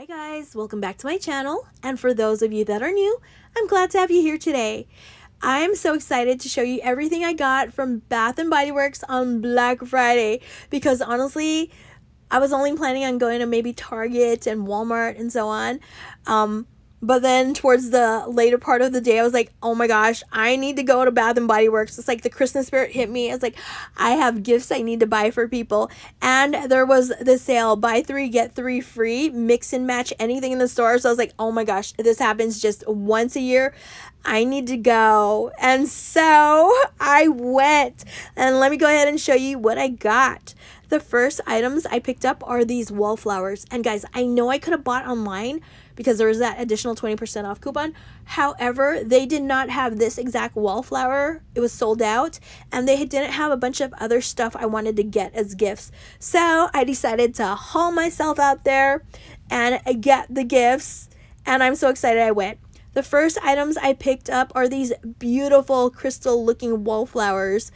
Hi guys, welcome back to my channel. And for those of you that are new, I'm glad to have you here today. I'm so excited to show you everything I got from Bath & Body Works on Black Friday because honestly, I was only planning on going to maybe Target and Walmart and so on. Um, but then towards the later part of the day, I was like, oh my gosh, I need to go to Bath and Body Works. It's like the Christmas spirit hit me. It's like, I have gifts I need to buy for people. And there was the sale buy three, get three free, mix and match anything in the store. So I was like, oh my gosh, this happens just once a year. I need to go. And so I went. And let me go ahead and show you what I got. The first items I picked up are these wallflowers. And guys, I know I could have bought online, because there was that additional 20% off coupon. However, they did not have this exact wallflower. It was sold out and they didn't have a bunch of other stuff I wanted to get as gifts. So I decided to haul myself out there and get the gifts. And I'm so excited I went. The first items I picked up are these beautiful crystal looking wallflowers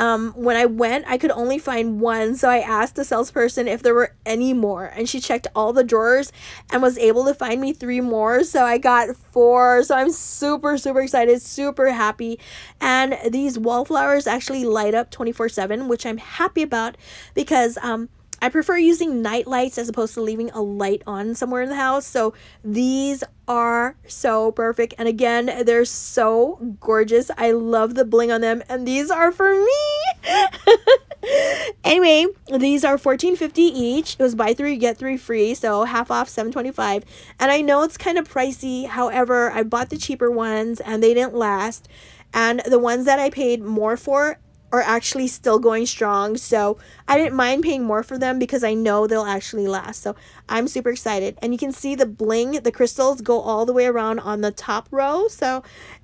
um, when I went, I could only find one. So I asked the salesperson if there were any more. And she checked all the drawers and was able to find me three more. So I got four. So I'm super, super excited, super happy. And these wallflowers actually light up 24 7, which I'm happy about because um, I prefer using night lights as opposed to leaving a light on somewhere in the house. So these are so perfect. And again, they're so gorgeous. I love the bling on them. And these are for me. anyway, these are fourteen fifty each. It was buy three, get three free. So half off, seven twenty five. And I know it's kind of pricey. However, I bought the cheaper ones and they didn't last. And the ones that I paid more for are actually still going strong. So I didn't mind paying more for them because I know they'll actually last. So I'm super excited. And you can see the bling, the crystals go all the way around on the top row. So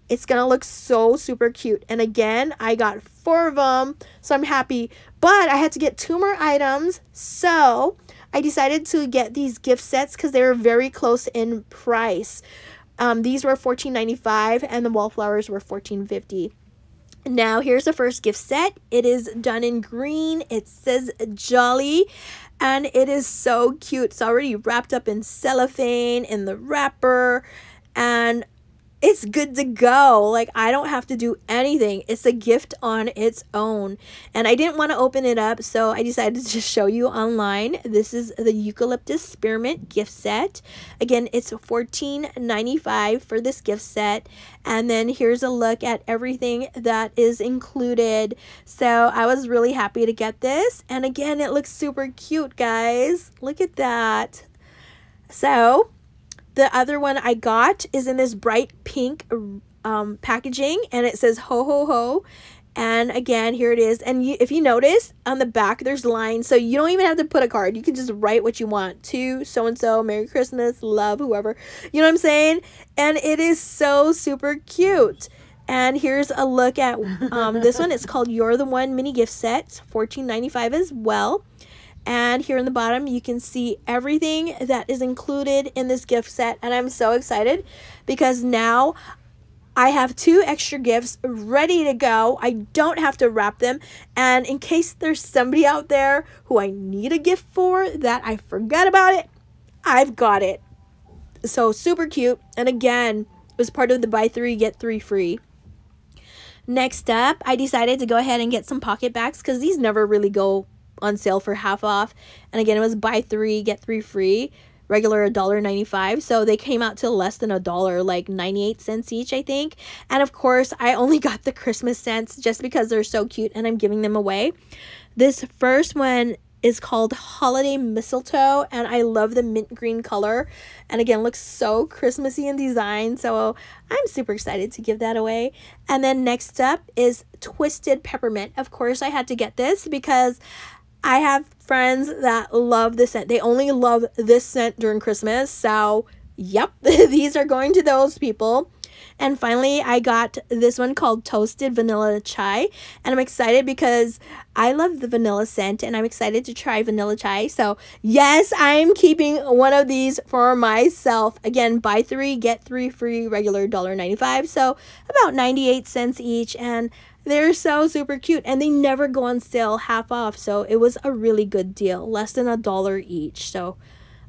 it's going to look so super cute. And again, I got four of them. So I'm happy. But I had to get two more items. So I decided to get these gift sets because they were very close in price. Um, these were $14.95 and the wallflowers were $14.50. Now, here's the first gift set. It is done in green. It says Jolly, and it is so cute. It's already wrapped up in cellophane in the wrapper, and it's good to go. Like, I don't have to do anything. It's a gift on its own. And I didn't want to open it up, so I decided to just show you online. This is the Eucalyptus Spearmint gift set. Again, it's $14.95 for this gift set. And then here's a look at everything that is included. So I was really happy to get this. And again, it looks super cute, guys. Look at that. So the other one I got is in this bright pink um, packaging and it says ho ho ho. And again, here it is. And you, if you notice, on the back there's lines. So you don't even have to put a card. You can just write what you want. To so-and-so, Merry Christmas, love, whoever. You know what I'm saying? And it is so super cute. And here's a look at um, this one. It's called You're the One mini gift set. $14.95 as well. And here in the bottom, you can see everything that is included in this gift set. And I'm so excited because now I have two extra gifts ready to go. I don't have to wrap them. And in case there's somebody out there who I need a gift for that I forgot about it, I've got it. So super cute. And again, it was part of the buy three, get three free. Next up, I decided to go ahead and get some pocket bags because these never really go on sale for half off. And again, it was buy three, get three free, regular a dollar ninety five. So they came out to less than a dollar, like 98 cents each, I think. And of course, I only got the Christmas scents just because they're so cute and I'm giving them away. This first one is called Holiday Mistletoe, and I love the mint green color. And again, looks so Christmassy in design, so I'm super excited to give that away. And then next up is Twisted Peppermint. Of course, I had to get this because I have friends that love the scent. They only love this scent during Christmas. So, yep, these are going to those people. And finally, I got this one called Toasted Vanilla Chai. And I'm excited because I love the vanilla scent and I'm excited to try vanilla chai. So, yes, I'm keeping one of these for myself. Again, buy three, get three free, regular $1.95. So, about 98 cents each. And they're so super cute and they never go on sale half off. So it was a really good deal, less than a dollar each. So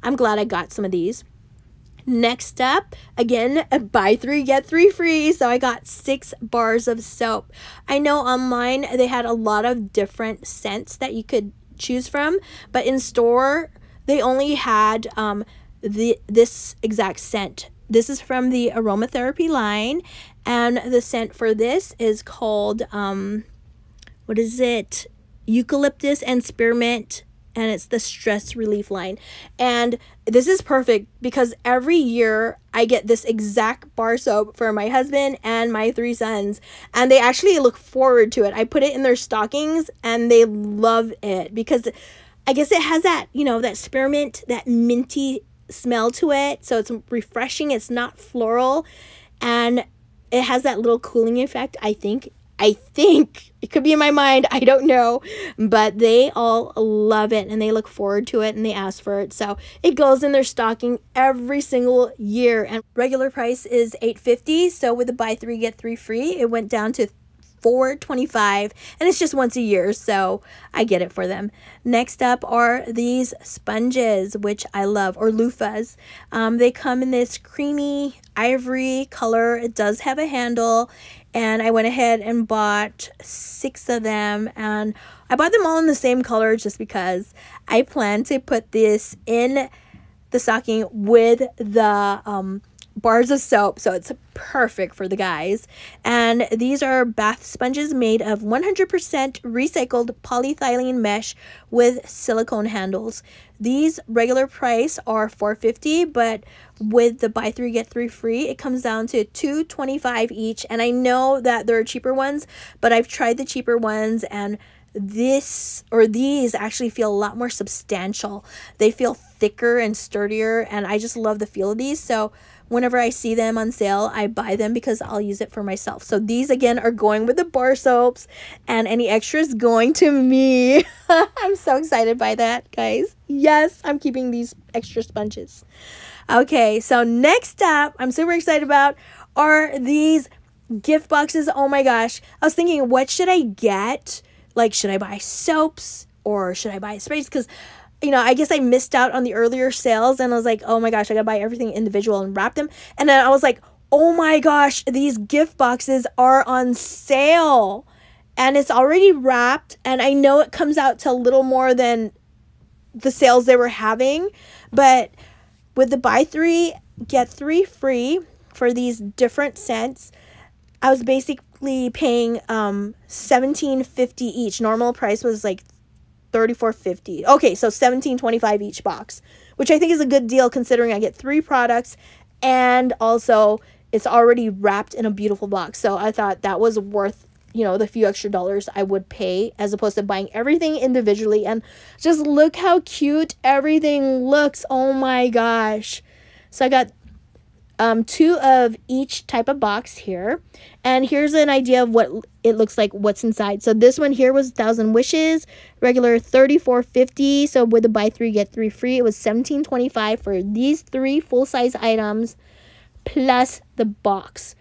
I'm glad I got some of these. Next up, again, buy three, get three free. So I got six bars of soap. I know online they had a lot of different scents that you could choose from, but in store they only had um, the this exact scent. This is from the aromatherapy line and the scent for this is called, um, what is it? Eucalyptus and Spearmint. And it's the stress relief line. And this is perfect because every year I get this exact bar soap for my husband and my three sons. And they actually look forward to it. I put it in their stockings and they love it because I guess it has that, you know, that spearmint, that minty smell to it. So it's refreshing, it's not floral. And it has that little cooling effect, I think. I think it could be in my mind, I don't know, but they all love it and they look forward to it and they ask for it. So it goes in their stocking every single year. And regular price is 850. So with the buy three, get three free, it went down to 425 and it's just once a year so i get it for them next up are these sponges which i love or loofahs um, they come in this creamy ivory color it does have a handle and i went ahead and bought six of them and i bought them all in the same color just because i plan to put this in the stocking with the um, bars of soap, so it's perfect for the guys. And these are bath sponges made of 100% recycled polyethylene mesh with silicone handles. These regular price are 450, but with the buy 3 get 3 free, it comes down to 225 each. And I know that there are cheaper ones, but I've tried the cheaper ones and this or these actually feel a lot more substantial. They feel thicker and sturdier and I just love the feel of these. So whenever I see them on sale, I buy them because I'll use it for myself. So these again are going with the bar soaps and any extras going to me. I'm so excited by that, guys. Yes, I'm keeping these extra sponges. Okay, so next up, I'm super excited about are these gift boxes. Oh my gosh. I was thinking, what should I get? Like, should I buy soaps or should I buy sprays? Because you know, I guess I missed out on the earlier sales and I was like, oh my gosh, I gotta buy everything individual and wrap them. And then I was like, oh my gosh, these gift boxes are on sale and it's already wrapped. And I know it comes out to a little more than the sales they were having, but with the buy three, get three free for these different scents, I was basically paying um 17.50 each. Normal price was like 34.50. Okay, so 17.25 each box, which I think is a good deal considering I get three products and also it's already wrapped in a beautiful box. So I thought that was worth, you know, the few extra dollars I would pay as opposed to buying everything individually and just look how cute everything looks. Oh my gosh. So I got um, two of each type of box here. And here's an idea of what it looks like, what's inside. So this one here was 1,000 wishes, regular 34.50. So with the buy three, get three free, it was 17.25 for these three full-size items plus the box.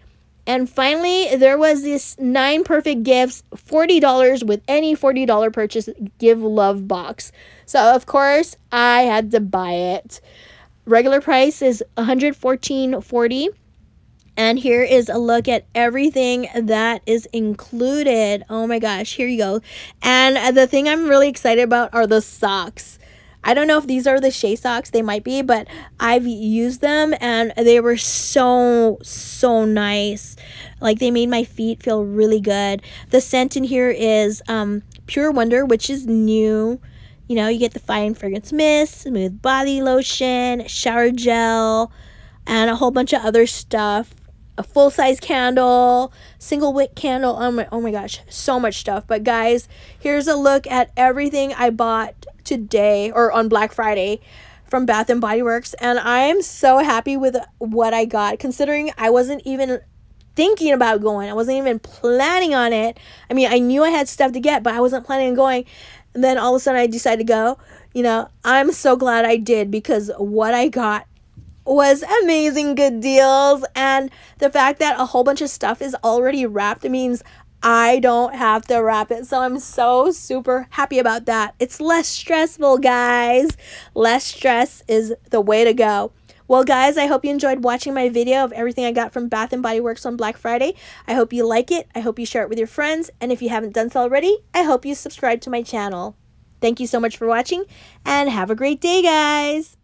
And finally, there was this nine perfect gifts, $40 with any $40 purchase give love box. So, of course, I had to buy it. Regular price is 114.40. And here is a look at everything that is included. Oh my gosh, here you go. And the thing I'm really excited about are the socks. I don't know if these are the Shea socks, they might be, but I've used them and they were so, so nice. Like they made my feet feel really good. The scent in here is um, Pure Wonder, which is new. You know, you get the Fine Fragrance Mist, Smooth Body Lotion, Shower Gel, and a whole bunch of other stuff. A full size candle, single wick candle. Oh my, oh my gosh, so much stuff. But guys, here's a look at everything I bought today or on Black Friday from Bath and Body Works and I am so happy with what I got considering I wasn't even thinking about going. I wasn't even planning on it. I mean, I knew I had stuff to get, but I wasn't planning on going. And then all of a sudden I decide to go. You know, I'm so glad I did because what I got was amazing good deals. And the fact that a whole bunch of stuff is already wrapped means I don't have to wrap it. So I'm so super happy about that. It's less stressful, guys. Less stress is the way to go. Well, guys, I hope you enjoyed watching my video of everything I got from Bath & Body Works on Black Friday. I hope you like it. I hope you share it with your friends. And if you haven't done so already, I hope you subscribe to my channel. Thank you so much for watching, and have a great day, guys!